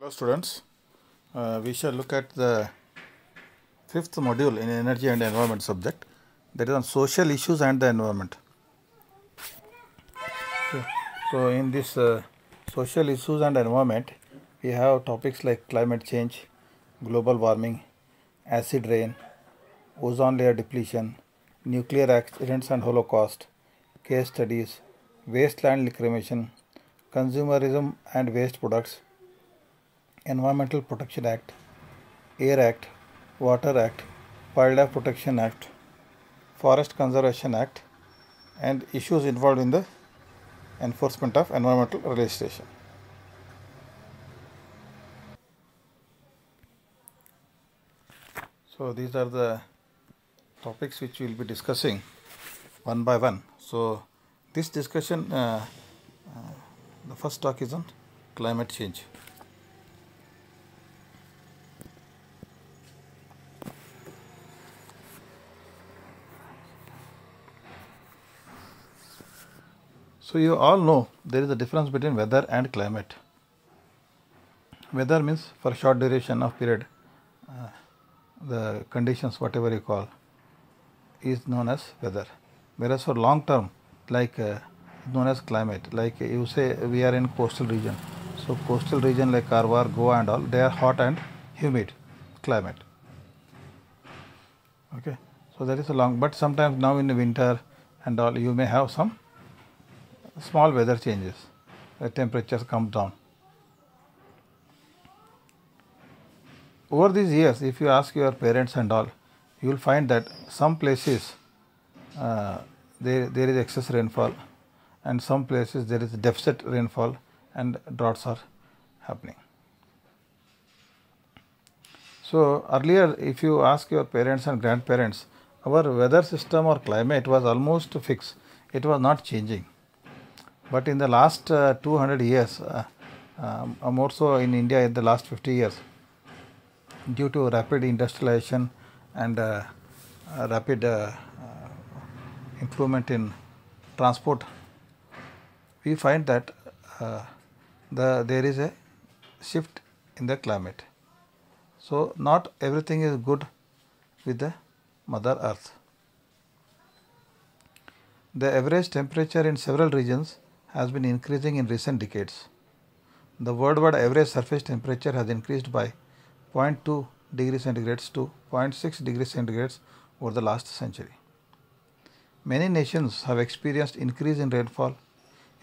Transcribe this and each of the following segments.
Hello students, uh, we shall look at the fifth module in energy and environment subject that is on social issues and the environment. Okay. So in this uh, social issues and environment we have topics like climate change, global warming, acid rain, ozone layer depletion, nuclear accidents and holocaust, case studies, wasteland reclamation, consumerism and waste products, Environmental Protection Act, Air Act, Water Act, Wildlife Protection Act, Forest Conservation Act and issues involved in the enforcement of environmental legislation. So these are the topics which we will be discussing one by one. So this discussion, uh, uh, the first talk is on climate change. So you all know there is a difference between weather and climate. Weather means for short duration of period, uh, the conditions whatever you call is known as weather. Whereas for long term, like uh, known as climate, like you say we are in coastal region. So coastal region like Karwar, Goa and all, they are hot and humid climate. Okay, so that is a long. But sometimes now in the winter and all, you may have some small weather changes, the temperatures come down. Over these years, if you ask your parents and all, you will find that some places uh, there, there is excess rainfall and some places there is deficit rainfall and droughts are happening. So, earlier if you ask your parents and grandparents, our weather system or climate was almost fixed, it was not changing. But in the last uh, 200 years, uh, um, uh, more so in India in the last 50 years, due to rapid industrialization and rapid improvement in transport, we find that uh, the there is a shift in the climate. So not everything is good with the mother earth. The average temperature in several regions has been increasing in recent decades. The worldwide average surface temperature has increased by 0.2 degrees centigrades to 0.6 degrees centigrades over the last century. Many nations have experienced increase in rainfall,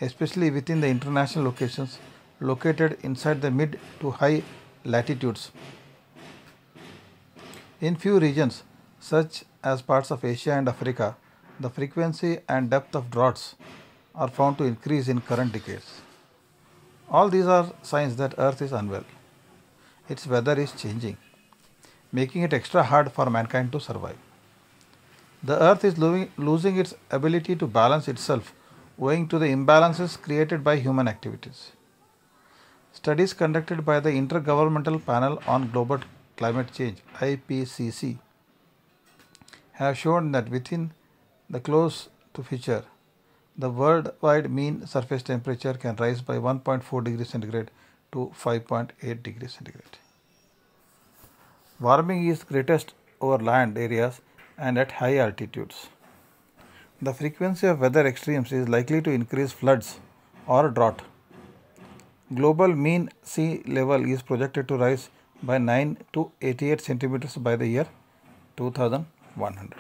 especially within the international locations located inside the mid to high latitudes. In few regions, such as parts of Asia and Africa, the frequency and depth of droughts are found to increase in current decades. All these are signs that Earth is unwell. Its weather is changing, making it extra hard for mankind to survive. The Earth is lo- losing its ability to balance itself owing to the imbalances created by human activities. Studies conducted by the Intergovernmental Panel on Global Climate Change IPCC have shown that within the close to future the worldwide mean surface temperature can rise by 1.4 degrees centigrade to 5.8 degrees centigrade. Warming is greatest over land areas and at high altitudes. The frequency of weather extremes is likely to increase floods or drought. Global mean sea level is projected to rise by 9 to 88 centimeters by the year 2100.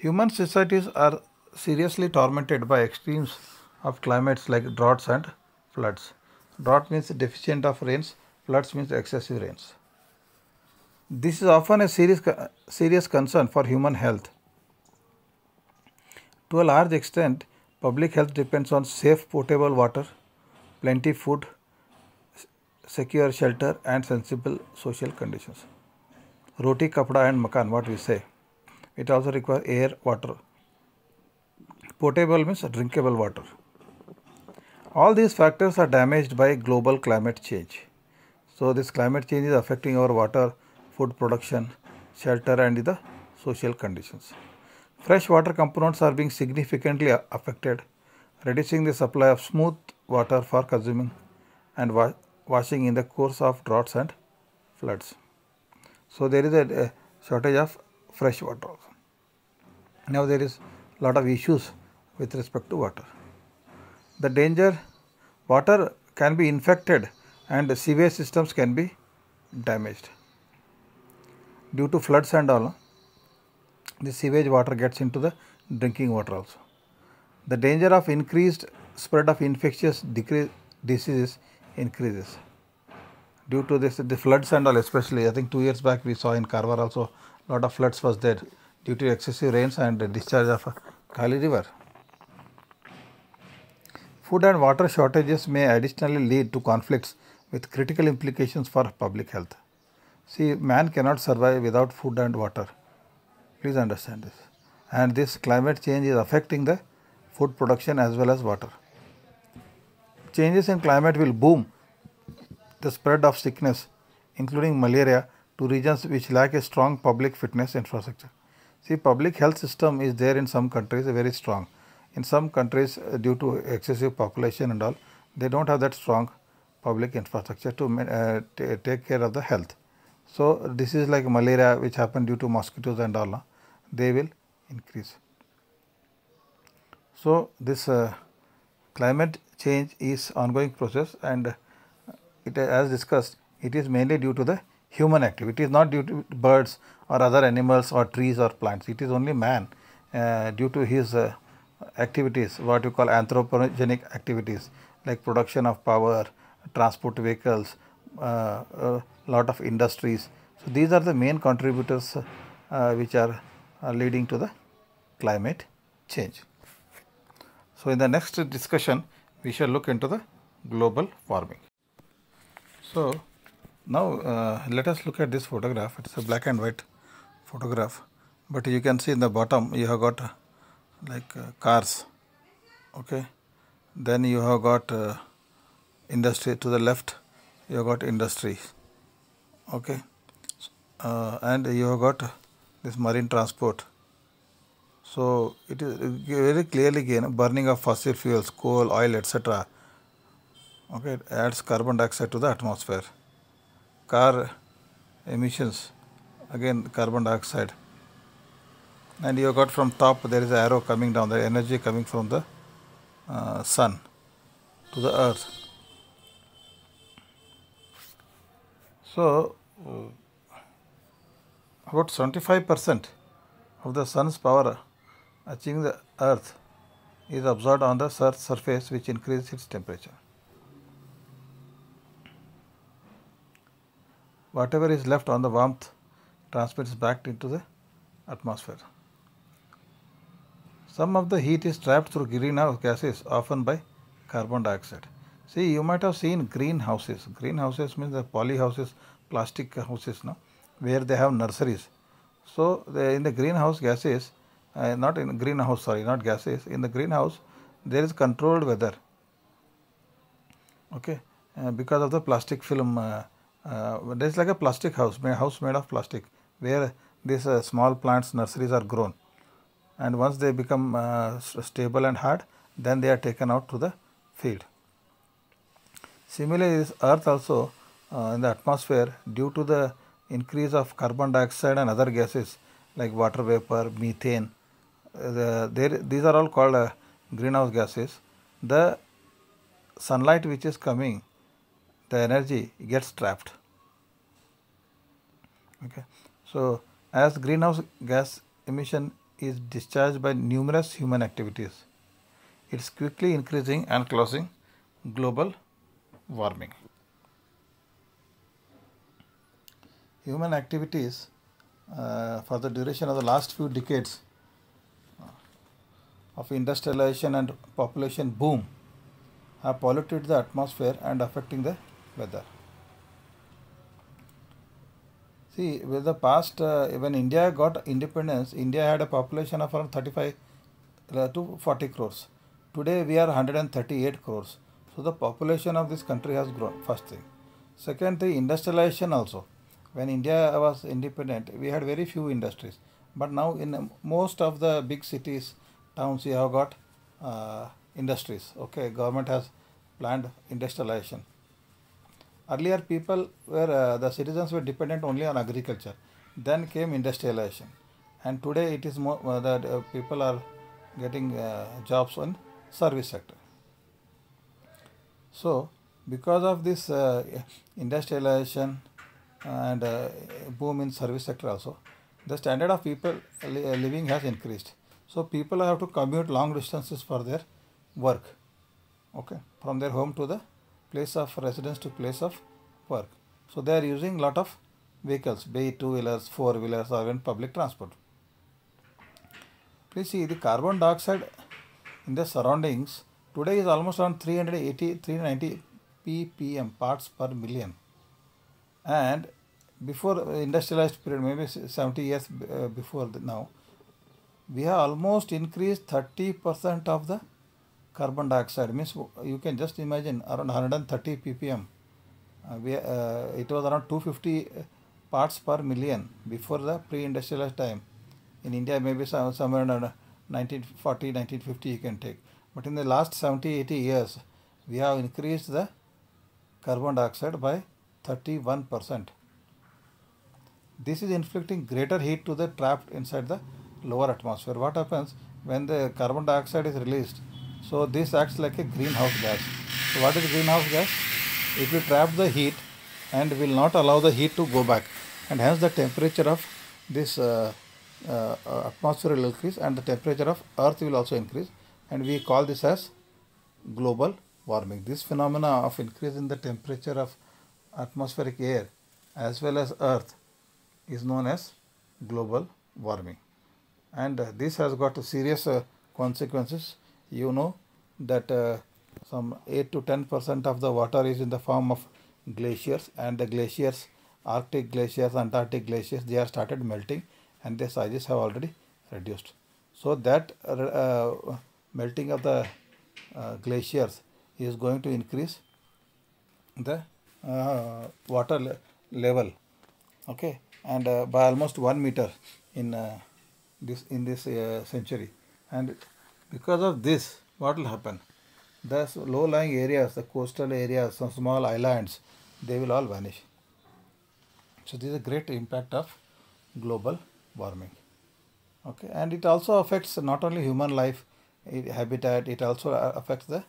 Human societies are seriously tormented by extremes of climates like droughts and floods. Drought means deficient of rains, floods means excessive rains. This is often a serious, serious concern for human health. To a large extent, public health depends on safe potable water, plenty food, secure shelter and sensible social conditions. Roti, kapda and makan, what we say. It also requires air, water. Potable means drinkable water. All these factors are damaged by global climate change. So this climate change is affecting our water, food production, shelter and the social conditions. Fresh water components are being significantly affected, reducing the supply of smooth water for consuming and wa washing in the course of droughts and floods. So there is a, a shortage of fresh water also. Now there is lot of issues with respect to water. The danger water can be infected and sewage systems can be damaged. Due to floods and all, the sewage water gets into the drinking water also. The danger of increased spread of infectious diseases increases. Due to this, the floods and all especially, I think two years back we saw in Karwar also lot of floods was there due to excessive rains and discharge of Kali river. Food and water shortages may additionally lead to conflicts with critical implications for public health. See, man cannot survive without food and water. Please understand this. And this climate change is affecting the food production as well as water. Changes in climate will boom the spread of sickness, including malaria to regions which lack a strong public fitness infrastructure. See, public health system is there in some countries very strong. In some countries, uh, due to excessive population and all, they don't have that strong public infrastructure to uh, take care of the health. So, this is like malaria which happened due to mosquitoes and all, they will increase. So, this uh, climate change is ongoing process and uh, it as discussed, it is mainly due to the human activity. It is not due to birds or other animals or trees or plants. It is only man uh, due to his uh, activities, what you call anthropogenic activities like production of power, transport vehicles, uh, uh lot of industries. So these are the main contributors uh, which are uh, leading to the climate change. So in the next discussion, we shall look into the global warming. So now, uh, let us look at this photograph. It's a black and white photograph, but you can see in the bottom you have got uh, like uh, cars, okay. Then you have got uh, industry to the left, you have got industry, okay. Uh, and you have got this marine transport. So, it is very clearly again burning of fossil fuels, coal, oil, etc. Okay, it adds carbon dioxide to the atmosphere car emissions again carbon dioxide and you got from top there is arrow coming down the energy coming from the uh, sun to the earth so uh, about 75 percent of the sun's power achieving the earth is absorbed on the earth's surface which increases its temperature whatever is left on the warmth transmits back into the atmosphere. Some of the heat is trapped through greenhouse gases often by carbon dioxide. See you might have seen greenhouses. Greenhouses means the poly houses, plastic houses now where they have nurseries. So the, in the greenhouse gases, uh, not in greenhouse sorry not gases, in the greenhouse there is controlled weather okay uh, because of the plastic film uh, uh, there's like a plastic house, house made of plastic where these uh, small plants nurseries are grown and once they become uh, stable and hard then they are taken out to the field. Similarly, is earth also uh, in the atmosphere due to the increase of carbon dioxide and other gases like water vapor, methane, uh, the, these are all called uh, greenhouse gases. The sunlight which is coming the energy gets trapped. Okay. So, as greenhouse gas emission is discharged by numerous human activities, it is quickly increasing and causing global warming. Human activities uh, for the duration of the last few decades of industrialization and population boom have polluted the atmosphere and affecting the weather. See, with the past, uh, when India got independence, India had a population of around 35 uh, to 40 crores. Today we are 138 crores. So the population of this country has grown, first thing. Second thing, industrialization also. When India was independent, we had very few industries. But now in most of the big cities, towns, you have got uh, industries. Okay, government has planned industrialization. Earlier people were, uh, the citizens were dependent only on agriculture. Then came industrialization. And today it is more uh, that uh, people are getting uh, jobs on service sector. So because of this uh, industrialization and uh, boom in service sector also, the standard of people living has increased. So people have to commute long distances for their work, okay, from their home to the place of residence to place of work. So they are using lot of vehicles, be it two-wheelers, four-wheelers or even public transport. Please see the carbon dioxide in the surroundings today is almost around 380, 390 ppm parts per million. And before uh, industrialized period, maybe 70 years uh, before now, we have almost increased 30% of the carbon dioxide means you can just imagine around 130 ppm uh, we, uh, it was around 250 uh, parts per million before the pre-industrial time in india maybe some, somewhere around 1940 1950 you can take but in the last 70 80 years we have increased the carbon dioxide by 31 percent this is inflicting greater heat to the trapped inside the lower atmosphere what happens when the carbon dioxide is released so this acts like a greenhouse gas. So what is greenhouse gas? It will trap the heat and will not allow the heat to go back and hence the temperature of this uh, uh, uh, atmosphere will increase and the temperature of earth will also increase and we call this as global warming. This phenomena of increase in the temperature of atmospheric air as well as earth is known as global warming and uh, this has got serious uh, consequences you know that uh, some 8 to 10 percent of the water is in the form of glaciers and the glaciers arctic glaciers antarctic glaciers they are started melting and their sizes have already reduced so that uh, melting of the uh, glaciers is going to increase the uh, water le level okay and uh, by almost 1 meter in this in this century and because of this, what will happen? The low-lying areas, the coastal areas, some small islands, they will all vanish. So this is a great impact of global warming. Okay, and it also affects not only human life, it, eh, habitat, it also uh, affects the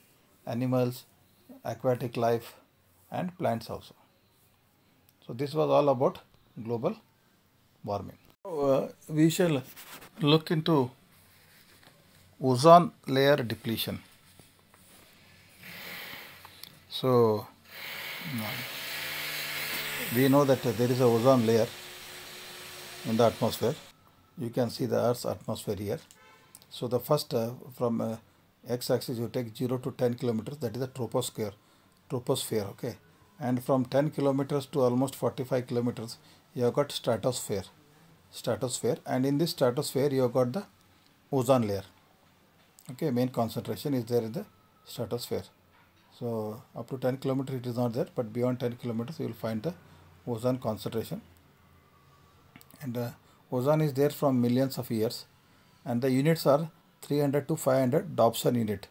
animals, aquatic life and plants also. So this was all about global warming. uh, we shall look into ozone layer depletion. So, we know that there is a ozone layer in the atmosphere. You can see the Earth's atmosphere here. So, the first uh, from uh, x axis you take 0 to 10 kilometers that is the troposphere, troposphere okay. And from 10 kilometers to almost 45 kilometers you have got stratosphere, stratosphere and in this stratosphere you have got the ozone layer okay main concentration is there in the stratosphere so up to 10 kilometer it is not there but beyond 10 kilometers you will find the ozone concentration and ozone is there from millions of years and the units are 300 to 500 Dobson unit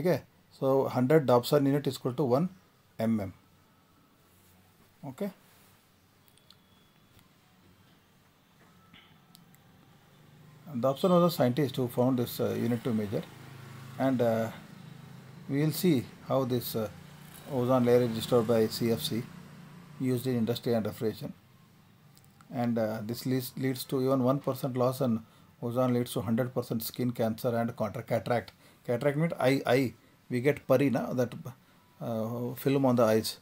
Okay, so 100 Dobson unit is equal to 1 mm okay Dobson was a scientist who found this uh, unit to measure and uh, we will see how this uh, ozone layer is disturbed by CFC used in industry and refrigeration and this leads, leads to even 1% loss in ozone leads to 100% skin cancer and contract cataract. Cataract means eye, eye. We get parina, that uh, film on the eyes.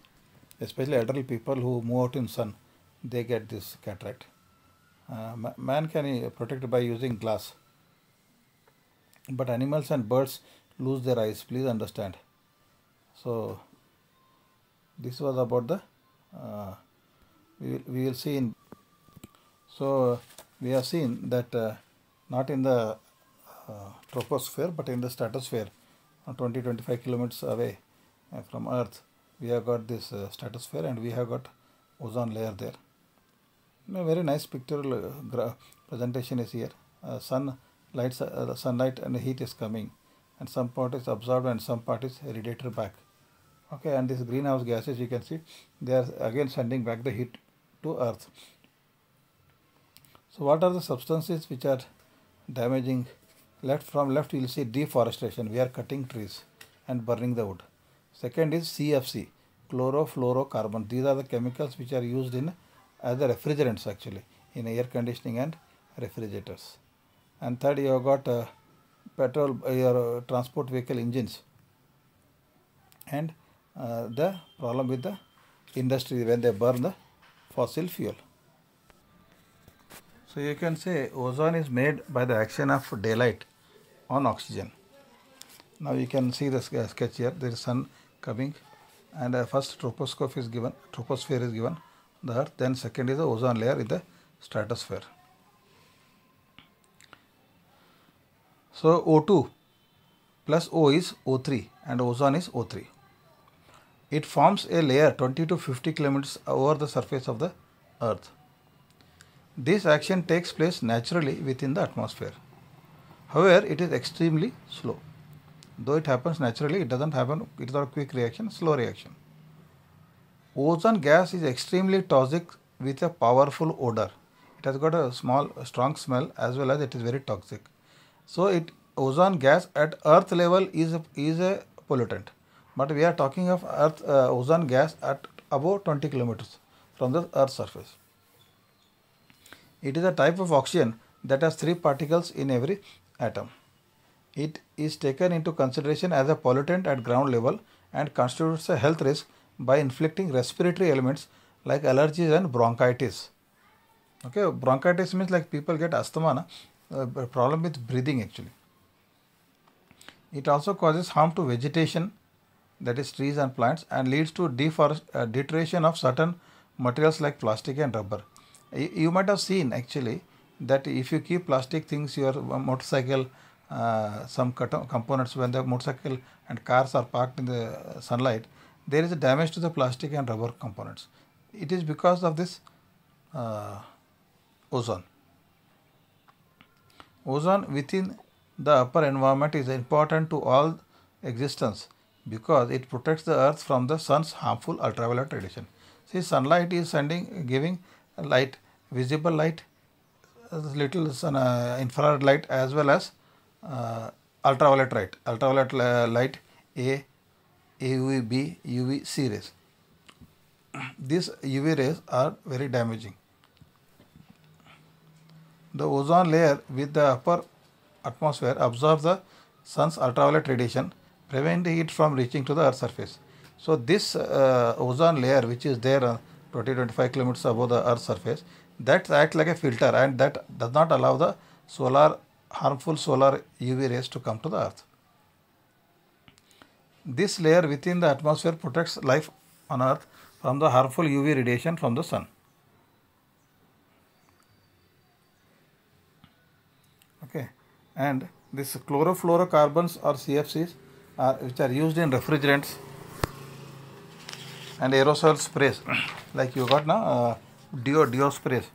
Especially elderly people who move out in sun, they get this cataract. Uh, man can uh, protect by using glass. But animals and birds lose their eyes. Please understand. So this was about the uh, we, will, we will see in so we have seen that uh, not in the uh, troposphere but in the stratosphere uh, 20 25 kilometers away uh, from earth we have got this stratosphere and we have got ozone layer there no, very nice pictorial uh, presentation is here. Uh, sun lights, uh, the sunlight and the heat is coming, and some part is absorbed and some part is radiated back. Okay, and these greenhouse gases you can see they are again sending back the heat to Earth. So, what are the substances which are damaging? Left from left, you will see deforestation. We are cutting trees and burning the wood. Second is CFC, chlorofluorocarbon. These are the chemicals which are used in as uh, the refrigerants actually in air conditioning and refrigerators. And third, you have got uh, petrol, uh, your uh, transport vehicle engines and uh, the problem with the industry when they burn the fossil fuel. So you can say ozone is made by the action of daylight on oxygen. Now you can see the uh, sketch here, there is sun coming and first troposcope is given, troposphere is given the earth then second is the ozone layer in the stratosphere so O2 plus O is O3 and ozone is O3 it forms a layer 20 to 50 kilometers over the surface of the earth this action takes place naturally within the atmosphere however it is extremely slow though it happens naturally it doesn't happen it is not a quick reaction slow reaction Ozone gas is extremely toxic with a powerful odor. It has got a small strong smell as well as it is very toxic. So it ozone gas at earth level is a, is a pollutant. But we are talking of earth uh, ozone gas at above 20 kilometers from the earth surface. It is a type of oxygen that has three particles in every atom. It is taken into consideration as a pollutant at ground level and constitutes a health risk by inflicting respiratory ailments like allergies and bronchitis. Okay, bronchitis means like people get asthma, na? Uh, problem with breathing actually. It also causes harm to vegetation, that is trees and plants, and leads to deforestation uh, of certain materials like plastic and rubber. You, you, might have seen actually that if you keep plastic things, your motorcycle, uh, some components when the motorcycle and cars are parked in the uh, sunlight, there is a damage to the plastic and rubber components. It is because of this uh, ozone. Ozone within the upper environment is important to all existence because it protects the earth from the sun's harmful ultraviolet radiation. See sunlight is sending giving light visible light little sun, uh, infrared light as well as uh, ultraviolet light ultraviolet uh, light a UVB, rays. These UV rays are very damaging. The ozone layer with the upper atmosphere absorbs the sun's ultraviolet radiation, preventing it from reaching to the earth's surface. So this uh, ozone layer which is there uh, 20-25 kilometers above the earth's surface, that acts like a filter and that does not allow the solar harmful solar UV rays to come to the earth. This layer within the atmosphere protects life on Earth from the harmful UV radiation from the sun. Okay, and this chlorofluorocarbons or CFCs are which are used in refrigerants and aerosol sprays like you got now uh, sprays.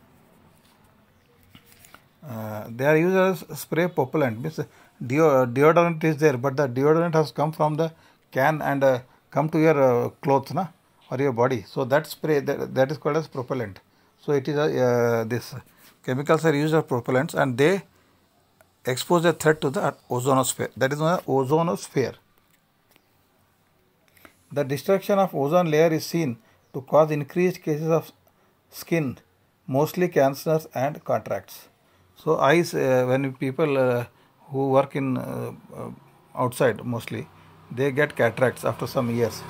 Uh, they are used as spray propellant means uh, deodorant is there but the deodorant has come from the can and uh, come to your uh, clothes na, or your body. So that spray that, that is called as propellant. So it is a, uh, this chemicals are used as propellants and they expose a threat to the ozonosphere. That is known as ozonosphere. The destruction of ozone layer is seen to cause increased cases of skin, mostly cancers and contracts. So eyes, uh, when people uh, who work in uh, uh outside mostly, they get cataracts after some years.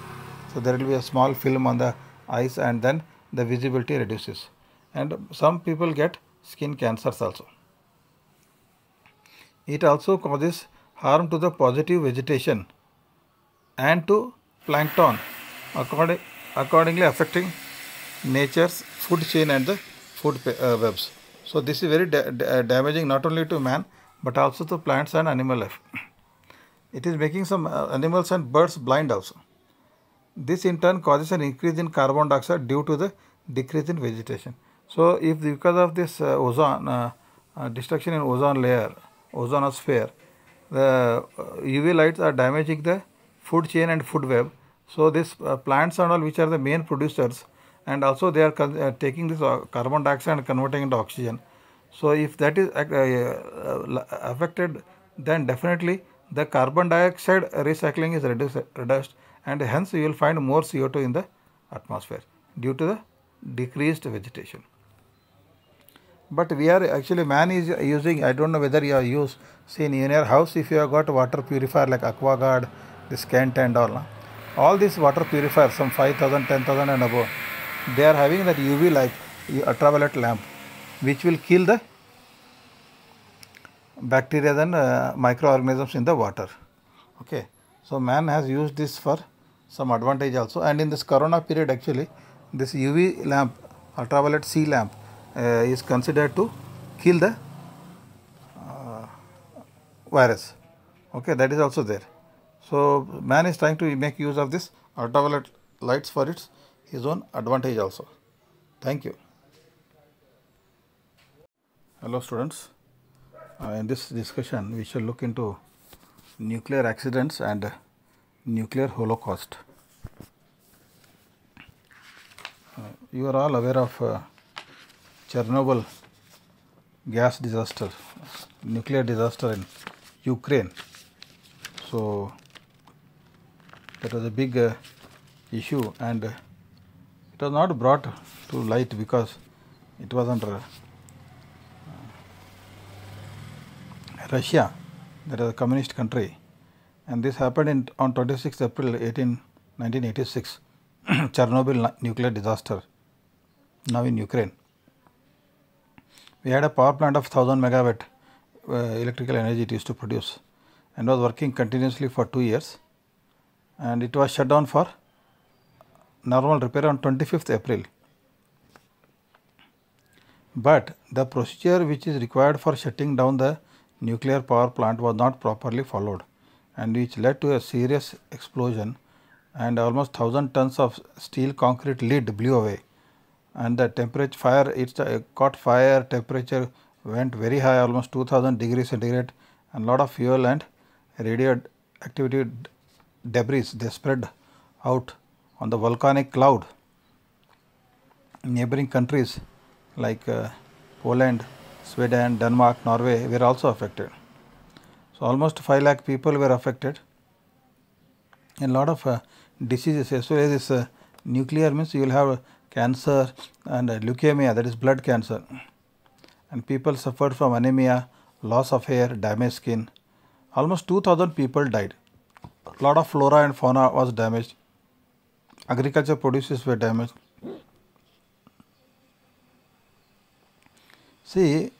So there will be a small film on the eyes and then the visibility reduces. And some people get skin cancers also. It also causes harm to the positive vegetation and to plankton according, accordingly affecting nature's food chain and the food uh, webs. So this is very da da damaging not only to man but also to plants and animal life. It is making some uh, animals and birds blind also. This in turn causes an increase in carbon dioxide due to the decrease in vegetation. So if because of this uh, ozone, uh, uh, destruction in ozone layer, ozonosphere, the UV uh, lights are damaging the food chain and food web. So these uh, plants and all which are the main producers and also they are taking this carbon dioxide and converting into oxygen. So if that is affected then definitely the carbon dioxide recycling is reduced, reduced and hence you will find more CO2 in the atmosphere due to the decreased vegetation. But we are actually man is using I don't know whether you are used see in your house if you have got water purifier like AquaGuard, this Kent and all. All these water purifiers some 5000, 10000 and above they are having that UV light ultraviolet lamp which will kill the bacteria and uh, microorganisms in the water. Okay. So, man has used this for some advantage also and in this corona period actually this UV lamp ultraviolet C lamp uh, is considered to kill the uh, virus. Okay, that is also there. So, man is trying to make use of this ultraviolet lights for its his own advantage also. Thank you. Hello students. Uh, in this discussion we shall look into nuclear accidents and nuclear holocaust. Uh, you are all aware of uh, Chernobyl gas disaster, nuclear disaster in Ukraine. So, that was a big uh, issue and it was not brought to light because it was under Russia, that is a communist country and this happened in, on 26 April 18, 1986, Chernobyl nuclear disaster, now in Ukraine. We had a power plant of 1000 megawatt uh, electrical energy it used to produce and was working continuously for 2 years and it was shut down for normal repair on 25th April. But the procedure which is required for shutting down the nuclear power plant was not properly followed and which led to a serious explosion and almost 1000 tons of steel concrete lead blew away and the temperature fire it caught fire temperature went very high almost 2000 degrees centigrade and lot of fuel and radioactivity debris they spread out on the volcanic cloud neighboring countries like uh, Poland Sweden, Denmark, Norway were also affected. So, almost 5 lakh people were affected A lot of uh, diseases as well as this uh, nuclear means you will have uh, cancer and uh, leukemia that is blood cancer and people suffered from anemia, loss of hair, damaged skin. Almost 2000 people died. A Lot of flora and fauna was damaged. Agriculture produces were damaged. See,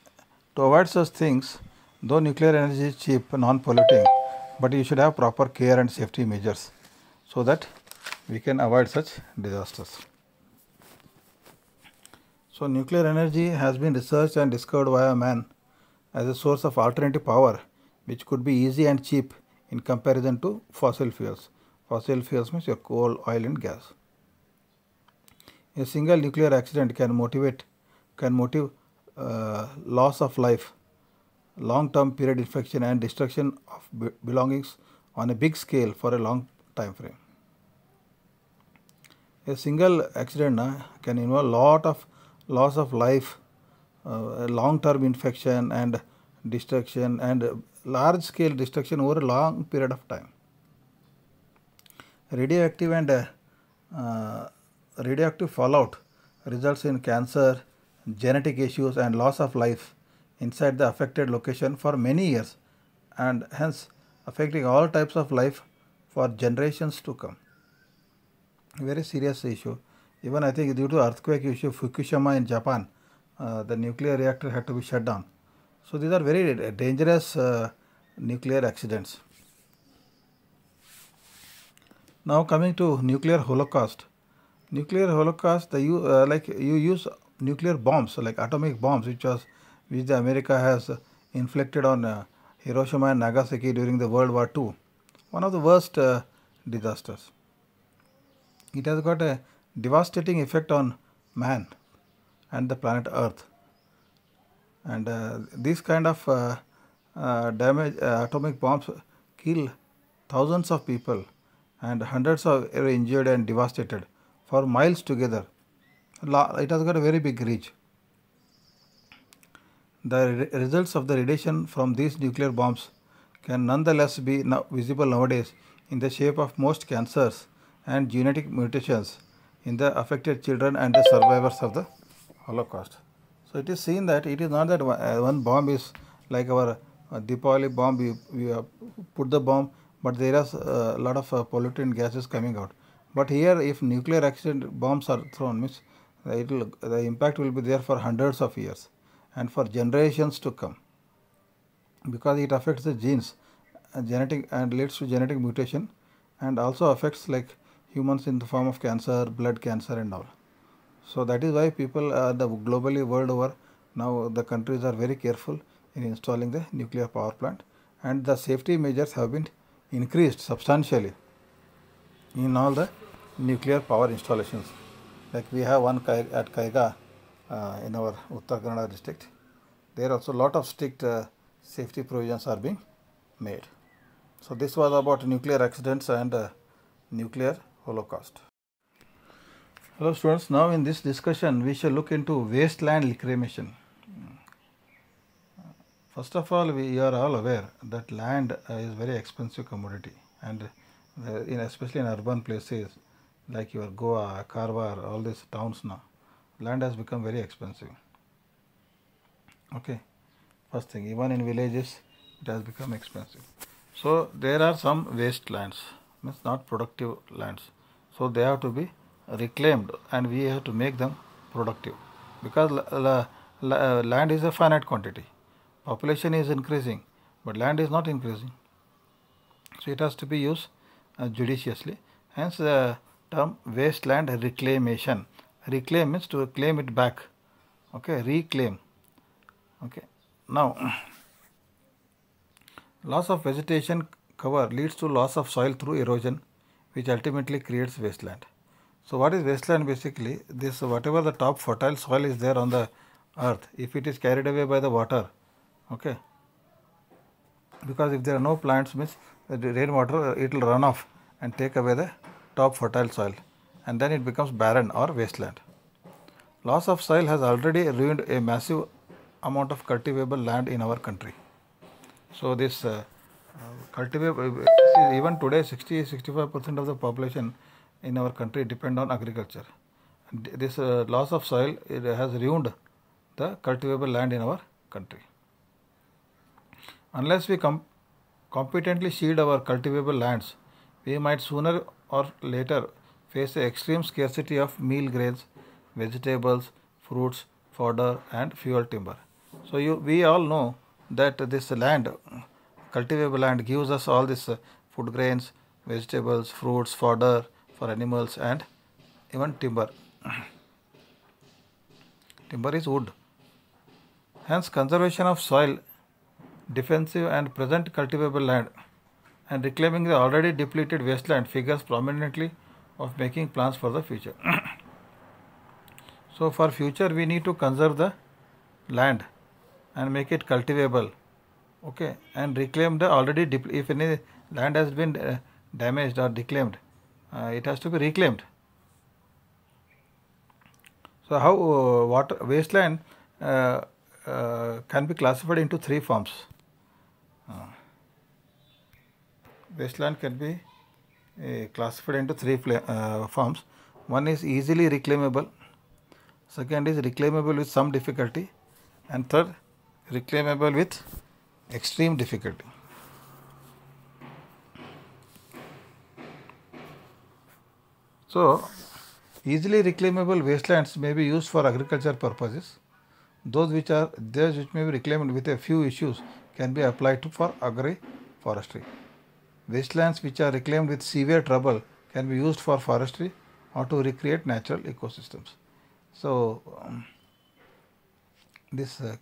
to avoid such things, though nuclear energy is cheap and non-polluting, but you should have proper care and safety measures so that we can avoid such disasters. So, nuclear energy has been researched and discovered by a man as a source of alternative power which could be easy and cheap in comparison to fossil fuels. Fossil fuels means your coal, oil and gas. A single nuclear accident can motivate can motive uh, loss of life, long term period infection and destruction of be belongings on a big scale for a long time frame. A single accident uh, can involve lot of loss of life, uh, long term infection and destruction and large scale destruction over a long period of time. Radioactive and uh, uh radioactive fallout results in cancer, genetic issues and loss of life inside the affected location for many years and hence affecting all types of life for generations to come. Very serious issue. Even I think due to earthquake issue, Fukushima in Japan, uh, the nuclear reactor had to be shut down. So these are very dangerous uh, nuclear accidents. Now coming to nuclear holocaust. Nuclear holocaust, the, uh, like you use nuclear bombs like atomic bombs which was which the America has inflicted on uh, Hiroshima and Nagasaki during the World War II. One of the worst uh, disasters. It has got a devastating effect on man and the planet Earth. And uh, these kind of uh, uh, damage uh, atomic bombs kill thousands of people and hundreds are injured and devastated for miles together it has got a very big reach. The re results of the radiation from these nuclear bombs can nonetheless be now visible nowadays in the shape of most cancers and genetic mutations in the affected children and the survivors of the Holocaust. So it is seen that it is not that one uh, bomb is like our uh, bomb, we, we uh, put the bomb, but there is a uh, lot of pollutant gases coming out. But here if nuclear accident bombs are thrown, means it will, the impact will be there for hundreds of years and for generations to come because it affects the genes and uh, genetic and leads to genetic mutation and also affects like humans in the form of cancer blood cancer and all so that is why people uh, the globally world over now the countries are very careful in installing the nuclear power plant and the safety measures have been increased substantially in all the nuclear power installations like we have one at Kaiga uh, in our Uttar Pradesh district. There also lot of strict uh, safety provisions are being made. So this was about nuclear accidents and uh, nuclear holocaust. Hello students, now in this discussion we shall look into wasteland reclamation. First of all, we are all aware that land uh, is very expensive commodity and uh, in especially in urban places like your Goa, Karwar, all these towns now, land has become very expensive. Okay, first thing, even in villages, it has become expensive. So, there are some waste lands, means not productive lands. So, they have to be reclaimed and we have to make them productive because land is a finite quantity. Population is increasing, but land is not increasing. So, it has to be used uh, judiciously. Hence, uh, term wasteland reclamation reclaim means to claim it back okay reclaim okay now loss of vegetation cover leads to loss of soil through erosion which ultimately creates wasteland so what is wasteland basically this whatever the top fertile soil is there on the earth if it is carried away by the water okay because if there are no plants means the rainwater it will run off and take away the top fertile soil and then it becomes barren or wasteland. Loss of soil has already ruined a massive amount of cultivable land in our country. So this uh, cultivable, even today 60-65% of the population in our country depend on agriculture. This uh, loss of soil it has ruined the cultivable land in our country. Unless we com competently seed our cultivable lands, we might sooner or later face extreme scarcity of meal grains, vegetables, fruits, fodder and fuel timber. So you, we all know that this land, cultivable land gives us all this uh, food grains, vegetables, fruits, fodder for animals and even timber. timber is wood. Hence conservation of soil, defensive and present cultivable land and reclaiming the already depleted wasteland figures prominently of making plans for the future. so for future we need to conserve the land and make it cultivable okay and reclaim the already if any land has been uh, damaged or reclaimed uh, it has to be reclaimed so how uh, water wasteland uh, uh, can be classified into three forms wasteland can be uh, classified into three uh, forms. One is easily reclaimable, second is reclaimable with some difficulty and third reclaimable with extreme difficulty. So, easily reclaimable wastelands may be used for agriculture purposes. Those which are those which may be reclaimed with a few issues can be applied to for agri-forestry. Wastelands which are reclaimed with severe trouble can be used for forestry or to recreate natural ecosystems. So, um, this uh,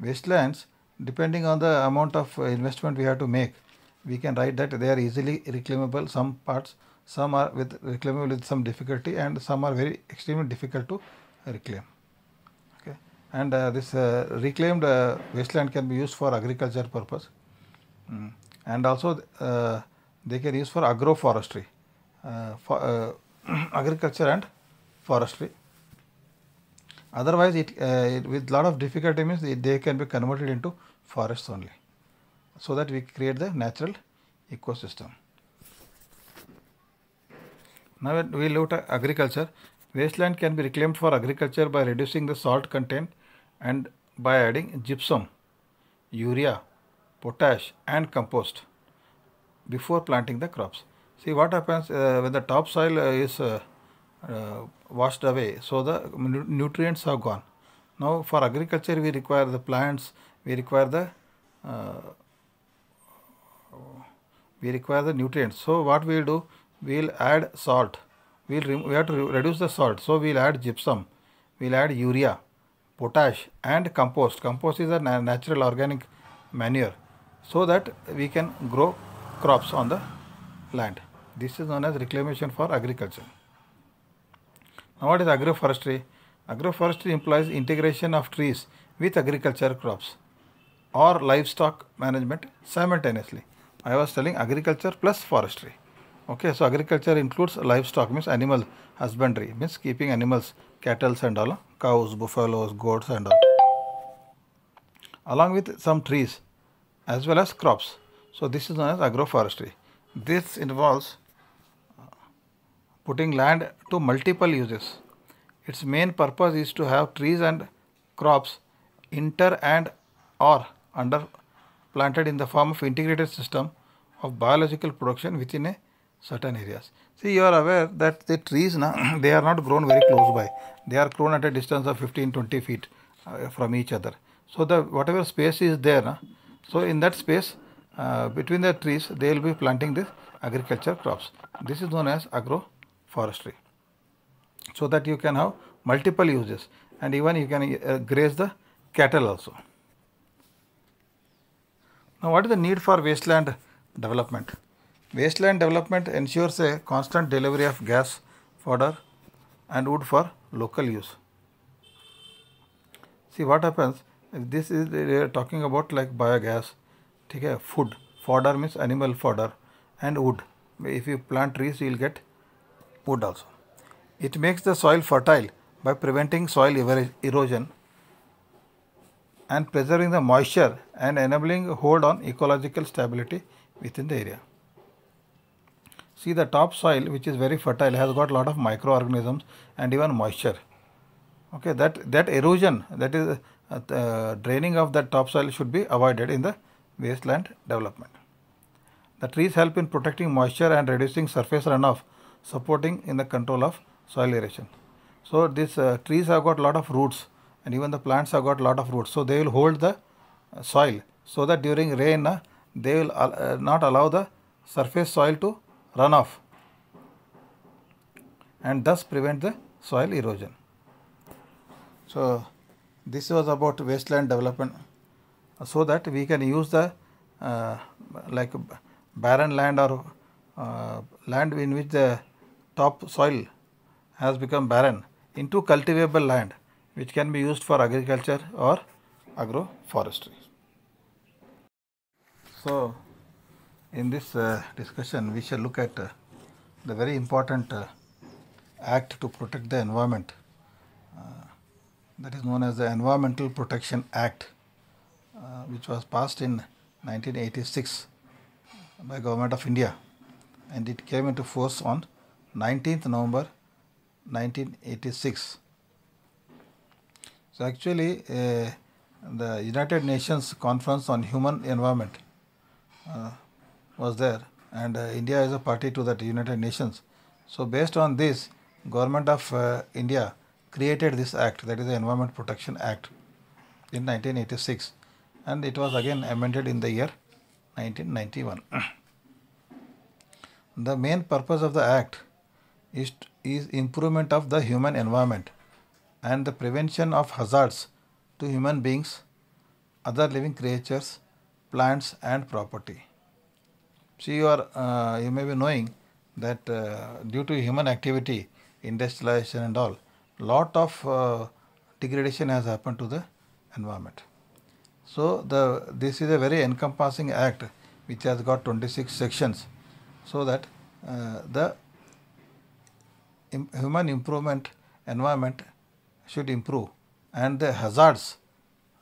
wastelands depending on the amount of uh, investment we have to make, we can write that they are easily reclaimable some parts, some are with reclaimable with some difficulty and some are very extremely difficult to reclaim. Okay. And uh, this uh, reclaimed uh, wasteland can be used for agriculture purpose. Mm and also uh, they can use for agroforestry, uh, for uh, agriculture and forestry. Otherwise, it, uh, it with lot of difficulty means they, they can be converted into forests only, so that we create the natural ecosystem. Now we look at agriculture. Wasteland can be reclaimed for agriculture by reducing the salt content and by adding gypsum, urea potash and compost before planting the crops. See what happens uh, when the top uh, is uh, uh, washed away, so the nutrients have gone. Now for agriculture we require the plants, we require the uh, we require the nutrients. So what we will do, we will add salt. We will we have to reduce the salt. So we will add gypsum, we will add urea, potash and compost. Compost is a natural organic manure so that we can grow crops on the land. This is known as reclamation for agriculture. Now what is agroforestry? Agroforestry implies integration of trees with agriculture crops or livestock management simultaneously. I was telling agriculture plus forestry. Okay, so agriculture includes livestock means animal husbandry means keeping animals, cattle and all, cows, buffaloes, goats and all. Along with some trees, as well as crops. So, this is known as agroforestry. This involves putting land to multiple uses. Its main purpose is to have trees and crops inter and or under planted in the form of integrated system of biological production within a certain areas. See you are aware that the trees na, they are not grown very close by. They are grown at a distance of 15-20 feet uh, from each other. So the whatever space is there na, so in that space uh, between the trees they will be planting this agriculture crops. This is known as agroforestry. So that you can have multiple uses and even you can uh, graze the cattle also. Now what is the need for wasteland development? Wasteland development ensures a constant delivery of gas, fodder and wood for local use. See what happens this is they are talking about like biogas okay? food fodder means animal fodder and wood if you plant trees you will get wood also it makes the soil fertile by preventing soil erosion and preserving the moisture and enabling hold on ecological stability within the area. See the top soil which is very fertile has got lot of microorganisms and even moisture. Okay, that, that erosion that is uh, draining of that topsoil should be avoided in the wasteland development. The trees help in protecting moisture and reducing surface runoff, supporting in the control of soil erosion. So these uh, trees have got lot of roots and even the plants have got lot of roots. So they will hold the uh, soil so that during rain uh, they will uh, not allow the surface soil to run off and thus prevent the soil erosion. So this was about wasteland development so that we can use the uh, like barren land or uh, land in which the top soil has become barren into cultivable land which can be used for agriculture or agroforestry. So, in this uh, discussion we shall look at uh, the very important uh, act to protect the environment that is known as the Environmental Protection Act uh, which was passed in 1986 by Government of India and it came into force on 19th November 1986. So actually uh, the United Nations Conference on Human Environment uh, was there and uh, India is a party to that United Nations. So based on this government of uh, India created this act that is the Environment Protection Act in 1986 and it was again amended in the year 1991. the main purpose of the act is, is improvement of the human environment and the prevention of hazards to human beings, other living creatures, plants and property. See, you are uh, you may be knowing that uh, due to human activity, industrialization and all, lot of uh, degradation has happened to the environment. So, the this is a very encompassing act which has got 26 sections so that uh, the Im human improvement environment should improve and the hazards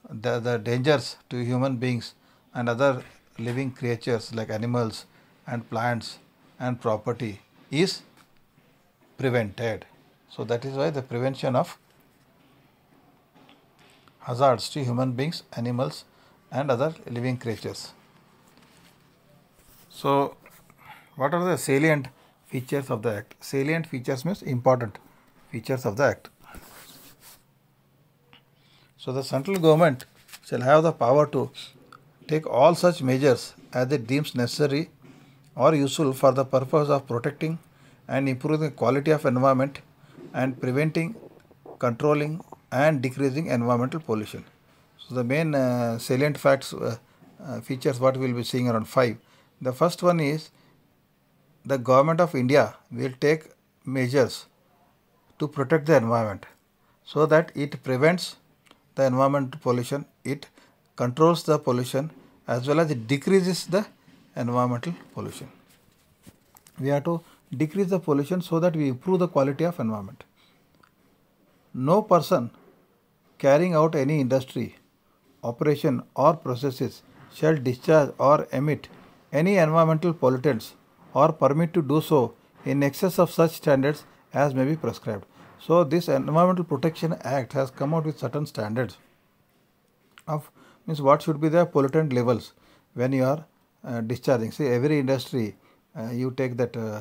the, the dangers to human beings and other living creatures like animals and plants and property is prevented so, that is why the prevention of hazards to human beings, animals and other living creatures. So, what are the salient features of the act? Salient features means important features of the act. So, the central government shall have the power to take all such measures as it deems necessary or useful for the purpose of protecting and improving the quality of environment and preventing, controlling and decreasing environmental pollution. So the main uh, salient facts uh, uh, features what we will be seeing around 5. The first one is the government of India will take measures to protect the environment so that it prevents the environmental pollution, it controls the pollution as well as it decreases the environmental pollution. We have to decrease the pollution so that we improve the quality of environment. No person carrying out any industry, operation or processes shall discharge or emit any environmental pollutants or permit to do so in excess of such standards as may be prescribed. So this Environmental Protection Act has come out with certain standards of means what should be the pollutant levels when you are uh, discharging. See every industry uh, you take that uh,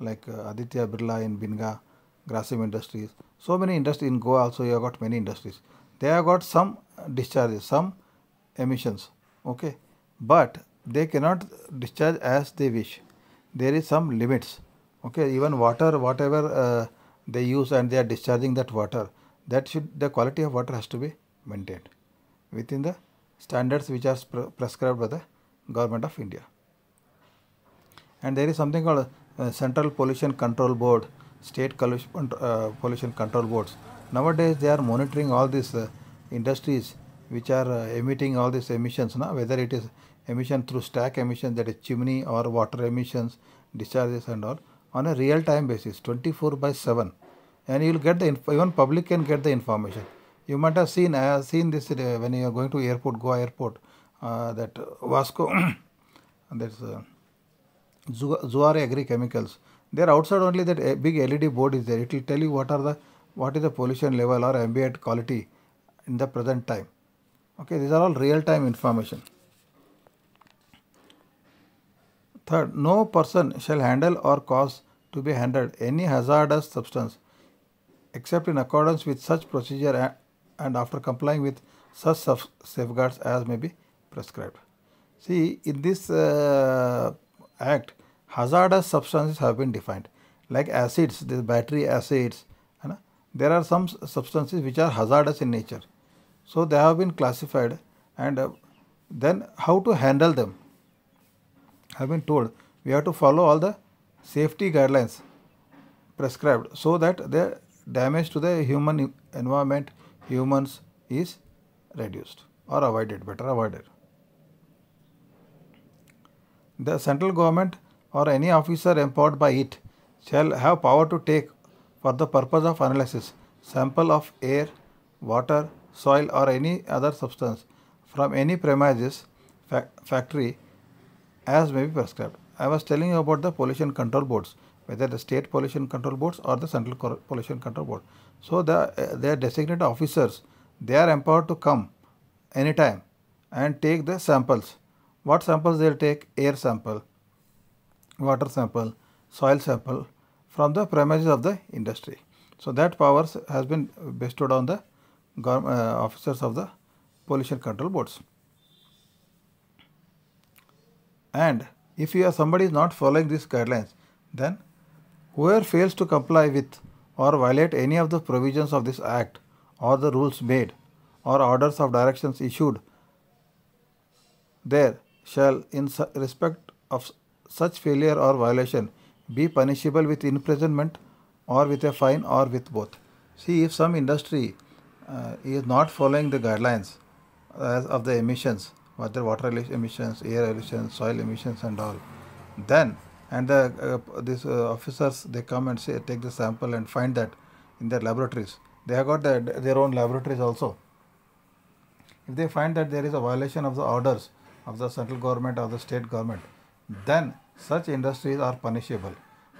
like uh, Aditya Birla in Binga, Grasim Industries. So many industries in Goa also you have got many industries. They have got some discharges, some emissions, okay. But they cannot discharge as they wish. There is some limits, okay. Even water, whatever uh, they use and they are discharging that water, that should the quality of water has to be maintained within the standards which are prescribed by the government of India. And there is something called uh, Central Pollution Control Board, State uh, Pollution Control Boards. Nowadays, they are monitoring all these uh, industries which are emitting all these emissions, na? whether it is emission through stack emission, that is chimney or water emissions, discharges and all, on a real time basis, 24 by 7. And you will get the, even public can get the information. You might have seen, I have seen this when you are going to airport, Goa airport, uh, that Vasco, that's uh, Zuari Agri Chemicals. There outside only that eh, big LED board is there. It will tell you what are the what is the pollution level or ambient quality in the present time. Okay, these are all real time information. Third, no person shall handle or cause to be handled any hazardous substance except in accordance with such procedure and after complying with such safeguards as may be prescribed. See, in this uh, act, hazardous substances have been defined like acids, the battery acids. there are some substances which are hazardous in nature. So they have been classified and uh, then how to handle them have been told. We have to follow all the safety guidelines prescribed so that the damage to the human environment, humans is reduced or avoided, better avoided. The central government or any officer empowered by it shall have power to take for the purpose of analysis sample of air, water, soil or any other substance from any premises, fa factory as may be prescribed. I was telling you about the pollution control boards, whether the state pollution control boards or the central pollution control board. So the uh, their designated officers, they are empowered to come anytime and take the samples. What samples they'll take? Air sample, water sample, soil sample from the premises of the industry. So that powers has been bestowed on the uh, officers of the pollution control boards. And if you are somebody is not following these guidelines, then whoever fails to comply with or violate any of the provisions of this act or the rules made or orders of directions issued there shall in respect of such failure or violation be punishable with imprisonment or with a fine or with both. See, if some industry uh, is not following the guidelines as of the emissions, whether water emissions, air emissions, soil emissions, and all, then and the, uh, these uh, officers they come and say take the sample and find that in their laboratories they have got the, their own laboratories also. If they find that there is a violation of the orders of the central government or the state government, then such industries are punishable.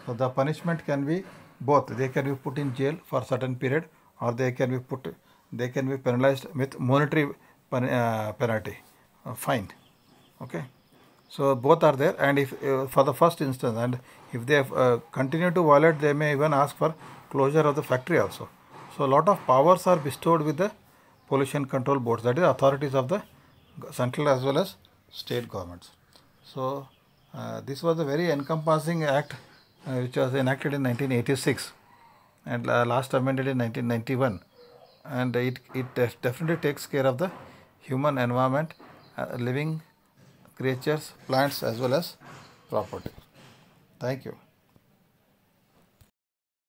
So the punishment can be both. They can be put in jail for certain period or they can be put, they can be penalized with monetary pen, uh, penalty, uh, fine. Okay. So both are there and if uh, for the first instance and if they uh, continue to violate they may even ask for closure of the factory also. So a lot of powers are bestowed with the pollution control boards that is authorities of the central as well as state governments. So uh, this was a very encompassing act uh, which was enacted in 1986 and uh, last amended in 1991 and it, it definitely takes care of the human environment, uh, living creatures, plants as well as property. Thank you.